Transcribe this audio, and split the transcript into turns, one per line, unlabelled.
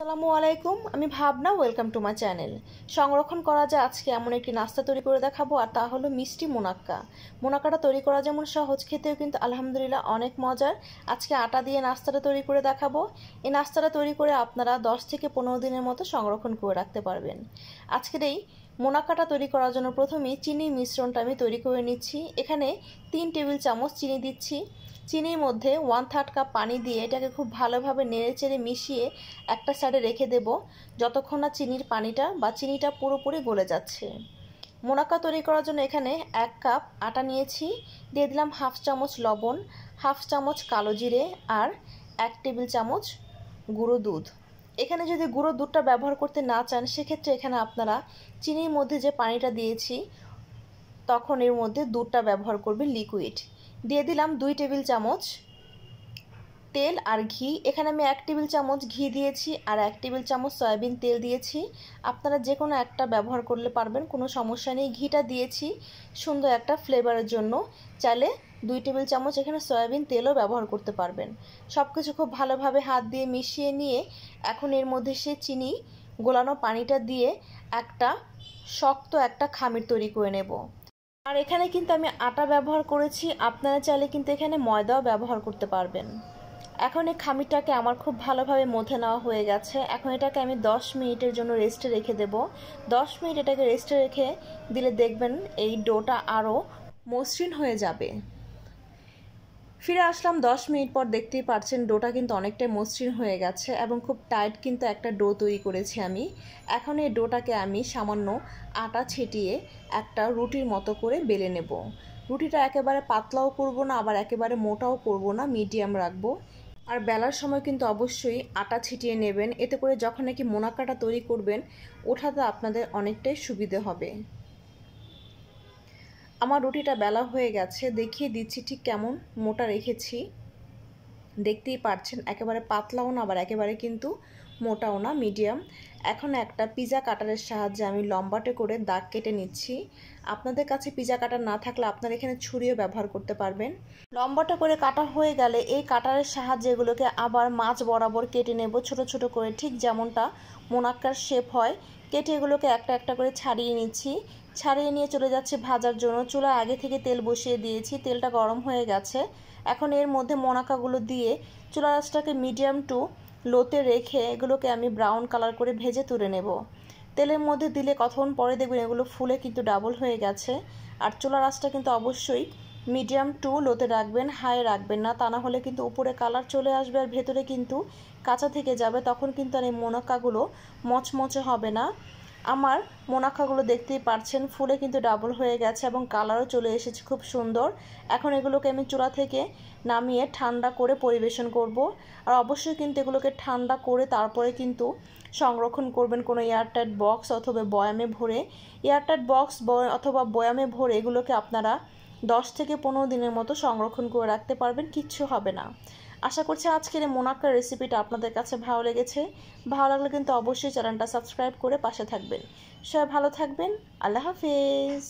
আসসালামু আলাইকুম আমি ভাবনা ওয়েলকাম টু মাই চ্যানেল সংরক্ষণ করা যায় আজকে এমন একটি নাস্তা তৈরি করে দেখাবো আর তা হলো মিষ্টি মোনাক্কা মোনাক্কাটা তৈরি করা যেমন সহজ খেতেও কিন্তু আলহামদুলিল্লাহ অনেক মজার আজকে আটা দিয়ে নাস্তাটা তৈরি করে দেখাবো এই নাস্তাটা তৈরি করে আপনারা 10 থেকে পনেরো দিনের মতো সংরক্ষণ করে রাখতে পারবেন আজকের এই মোনাক্কাটা তৈরি করার জন্য প্রথমেই চিনির মিশ্রণটা আমি তৈরি করে নিচ্ছি এখানে তিন টেবিল চামচ চিনি দিচ্ছি চিনির মধ্যে ওয়ান থার্ড কাপ পানি দিয়ে এটাকে খুব ভালোভাবে নেড়েচেড়ে মিশিয়ে একটা সাইডে রেখে দেব যতক্ষণ না চিনির পানিটা বা চিনিটা পুরোপুরি গলে যাচ্ছে মোনাক্কা তৈরি করার জন্য এখানে এক কাপ আটা নিয়েছি দিয়ে দিলাম হাফ চামচ লবণ হাফ চামচ কালো জিরে আর এক টেবিল চামচ গুঁড়ো দুধ এখানে যদি গুঁড়ো দুধটা ব্যবহার করতে না চান সেক্ষেত্রে এখানে আপনারা চিনির মধ্যে যে পানিটা দিয়েছি তখন এর মধ্যে দুধটা ব্যবহার করবে লিকুইড দিয়ে দিলাম দুই টেবিল চামচ তেল আর ঘি এখানে আমি এক টেবিল চামচ ঘি দিয়েছি আর এক টেবিল চামচ সয়াবিন তেল দিয়েছি আপনারা যে কোনো একটা ব্যবহার করলে পারবেন কোনো সমস্যা নেই ঘিটা দিয়েছি সুন্দর একটা ফ্লেভারের জন্য চালে দুই টেবিল চামচ এখানে সয়াবিন তেলও ব্যবহার করতে পারবেন সব কিছু খুব ভালোভাবে হাত দিয়ে মিশিয়ে নিয়ে এখন এর মধ্যে সে চিনি গোলানো পানিটা দিয়ে একটা শক্ত একটা খামির তৈরি করে নেব আর এখানে কিন্তু আমি আটা ব্যবহার করেছি আপনারা চাইলে কিন্তু এখানে ময়দাও ব্যবহার করতে পারবেন এখন এই খামিটাকে আমার খুব ভালোভাবে মথে নেওয়া হয়ে গেছে এখন এটাকে আমি 10 মিনিটের জন্য রেস্টে রেখে দেব 10 মিনিট এটাকে রেস্টে রেখে দিলে দেখবেন এই ডোটা আরও মসৃণ হয়ে যাবে ফিরে আসলাম দশ মিনিট পর দেখতেই পাচ্ছেন ডোটা কিন্তু অনেকটাই মসৃণ হয়ে গেছে এবং খুব টাইট কিন্তু একটা ডো তৈরি করেছি আমি এখন এই ডোটাকে আমি সামান্য আটা ছেটিয়ে একটা রুটির মতো করে বেলে নেব রুটিটা একেবারে পাতলাও করব না আবার একেবারে মোটাও করব না মিডিয়াম রাখবো আর বেলার সময় কিন্তু অবশ্যই আটা ছিটিয়ে নেবেন এতে করে যখন নাকি মোনাকাটা তৈরি করবেন ওঠাতে আপনাদের অনেকটাই সুবিধে হবে আমার রুটিটা বেলা হয়ে গেছে দেখিয়ে দিচ্ছি ঠিক কেমন মোটা রেখেছি দেখতেই পারছেন একেবারে পাতলাও না আবার একেবারে কিন্তু মোটাও না মিডিয়াম এখন একটা পিজা কাটারের সাহায্যে আমি লম্বাটে করে দাগ কেটে নিচ্ছি আপনাদের কাছে পিজা কাটার না থাকলে আপনারা এখানে ছুরিও ব্যবহার করতে পারবেন লম্বাটা করে কাটা হয়ে গেলে এই কাটারের সাহায্যে এগুলোকে আবার মাছ বরাবর কেটে নেব ছোট ছোট করে ঠিক যেমনটা মোনাক্কার শেপ হয় কেটে এগুলোকে একটা একটা করে ছাড়িয়ে নিচ্ছি ছাড়িয়ে নিয়ে চলে যাচ্ছে ভাজার জন্য চুলা আগে থেকে তেল বসিয়ে দিয়েছি তেলটা গরম হয়ে গেছে এখন এর মধ্যে মোনাকাগুলো দিয়ে চুলা রাসটাকে মিডিয়াম টু লোতে রেখে এগুলোকে আমি ব্রাউন কালার করে ভেজে তুলে নেব তেলের মধ্যে দিলে কতক্ষণ পরে দেখবেন এগুলো ফুলে কিন্তু ডাবল হয়ে গেছে আর চোলা রাসটা কিন্তু অবশ্যই মিডিয়াম টু লোতে রাখবেন হাই রাখবেন না তা না হলে কিন্তু উপরে কালার চলে আসবে আর ভেতরে কিন্তু কাঁচা থেকে যাবে তখন কিন্তু আর এই মোনাকাগুলো মচমচে হবে না আমার মোনাখাগুলো দেখতেই পারছেন ফুলে কিন্তু ডাবল হয়ে গেছে এবং কালারও চলে এসেছে খুব সুন্দর এখন এগুলোকে আমি চুলা থেকে নামিয়ে ঠান্ডা করে পরিবেশন করব আর অবশ্যই কিন্তু এগুলোকে ঠান্ডা করে তারপরে কিন্তু সংরক্ষণ করবেন কোনো এয়ারটাইট বক্স অথবা বয়ামে ভরে এয়ারটাইট বক্স অথবা বয়ামে ভরে এগুলোকে আপনারা দশ থেকে পনেরো দিনের মতো সংরক্ষণ করে রাখতে পারবেন কিচ্ছু হবে না আশা করছি আজকের এই মোনাক্কার রেসিপিটা আপনাদের কাছে ভালো লেগেছে ভালো লাগলে কিন্তু অবশ্যই চ্যানেলটা সাবস্ক্রাইব করে পাশে থাকবেন সবাই ভালো থাকবেন আল্লাহ হাফেজ